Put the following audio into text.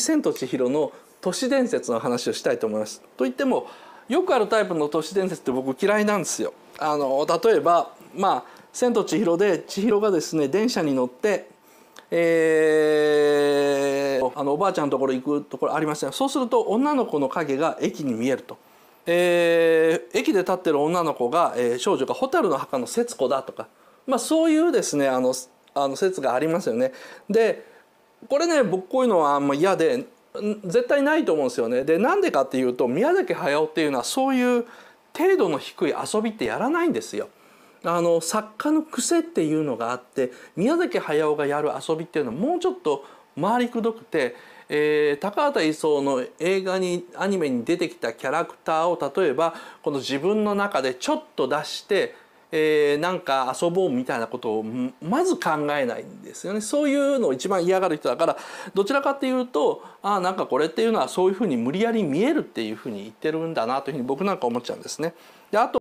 千と千尋の都市伝説の話をしたいと思います。と言ってもよくあるタイプの都市伝説って僕嫌いなんですよ。あの例えばまあ「千と千尋」で千尋がですね電車に乗って、えー、あのおばあちゃんのところ行くところありましたそうすると女の子の影が駅に見えると。えー、駅で立ってる女の子が、えー、少女が「蛍の墓の節子だ」とか、まあ、そういうですねあのあの説がありますよね。でこれね僕こういうのはあんま嫌で絶対ないと思うんですよね。でなんでかっていうと宮崎駿っていうのはそういう程度の低い遊びってやらないんですよ。あの作家の癖っていうのがあって宮崎駿がやる遊びっていうのはもうちょっと回りくどくて、えー、高畑勲の映画にアニメに出てきたキャラクターを例えばこの自分の中でちょっと出して、えー、なんか遊ぼうみたいなことをまず考えないですよねそういうのを一番嫌がる人だからどちらかっていうとああなんかこれっていうのはそういうふうに無理やり見えるっていうふうに言ってるんだなというふうに僕なんか思っちゃうんですね。であと